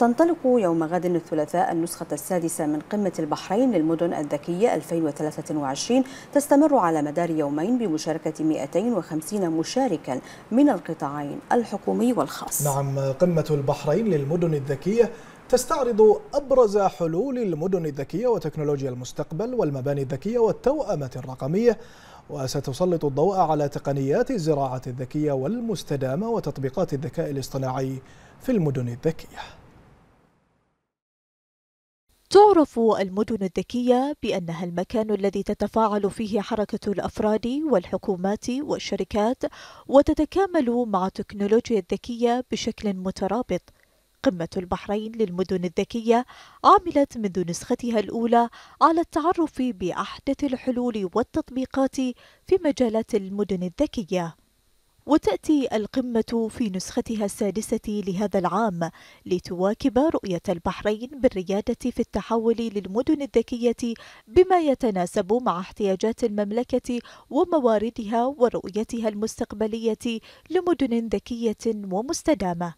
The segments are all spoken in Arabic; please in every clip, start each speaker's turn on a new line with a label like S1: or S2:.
S1: تنطلق يوم غد الثلاثاء النسخة السادسة من قمة البحرين للمدن الذكية 2023 تستمر على مدار يومين بمشاركة 250 مشاركا من القطاعين الحكومي والخاص
S2: نعم قمة البحرين للمدن الذكية تستعرض أبرز حلول المدن الذكية وتكنولوجيا المستقبل والمباني الذكية والتوأمة الرقمية وستسلط الضوء على تقنيات الزراعة الذكية والمستدامة وتطبيقات الذكاء الاصطناعي في المدن الذكيه
S3: تعرف المدن الذكية بأنها المكان الذي تتفاعل فيه حركة الأفراد والحكومات والشركات وتتكامل مع التكنولوجيا الذكية بشكل مترابط قمة البحرين للمدن الذكية عملت منذ نسختها الأولى على التعرف بأحدث الحلول والتطبيقات في مجالات المدن الذكية وتأتي القمة في نسختها السادسة لهذا العام لتواكب رؤية البحرين بالريادة في التحول للمدن الذكية بما يتناسب مع احتياجات المملكة ومواردها ورؤيتها المستقبلية لمدن ذكية ومستدامة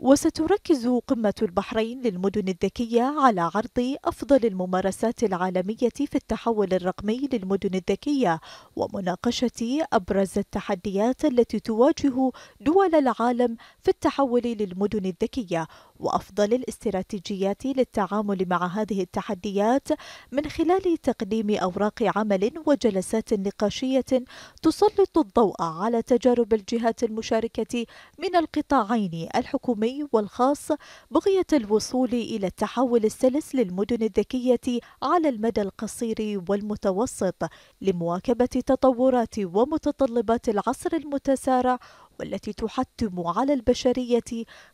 S3: وستركز قمة البحرين للمدن الذكية على عرض أفضل الممارسات العالمية في التحول الرقمي للمدن الذكية ومناقشة أبرز التحديات التي تواجه دول العالم في التحول للمدن الذكية وأفضل الاستراتيجيات للتعامل مع هذه التحديات من خلال تقديم أوراق عمل وجلسات نقاشية تسلط الضوء على تجارب الجهات المشاركة من القطاعين الحكومي والخاص بغية الوصول إلى التحول السلس للمدن الذكية على المدى القصير والمتوسط لمواكبة تطورات ومتطلبات العصر المتسارع والتي تحتم على البشرية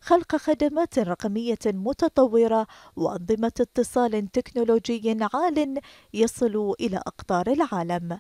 S3: خلق خدمات رقمية متطورة وأنظمة اتصال تكنولوجي عال يصل
S2: إلى أقطار العالم